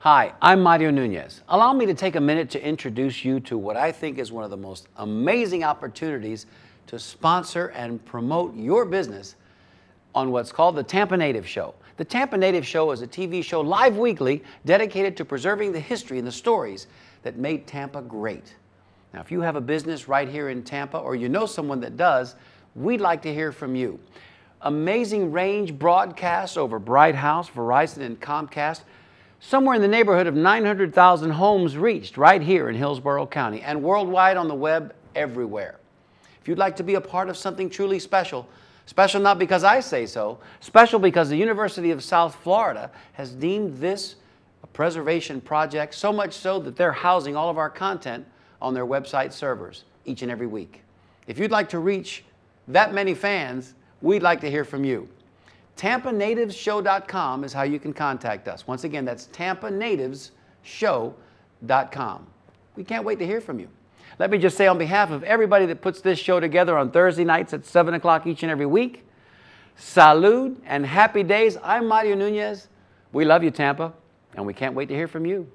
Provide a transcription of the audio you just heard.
Hi, I'm Mario Nunez. Allow me to take a minute to introduce you to what I think is one of the most amazing opportunities to sponsor and promote your business on what's called the Tampa Native Show. The Tampa Native Show is a TV show live weekly dedicated to preserving the history and the stories that made Tampa great. Now, if you have a business right here in Tampa or you know someone that does, we'd like to hear from you. Amazing range broadcasts over Bright House, Verizon, and Comcast somewhere in the neighborhood of 900,000 homes reached right here in Hillsborough County and worldwide on the web everywhere. If you'd like to be a part of something truly special, special not because I say so, special because the University of South Florida has deemed this a preservation project so much so that they're housing all of our content on their website servers each and every week. If you'd like to reach that many fans, we'd like to hear from you. TampaNativeShow.com is how you can contact us. Once again, that's Tampanativesshow.com. We can't wait to hear from you. Let me just say, on behalf of everybody that puts this show together on Thursday nights at 7 o'clock each and every week, salud and happy days. I'm Mario Nunez. We love you, Tampa, and we can't wait to hear from you.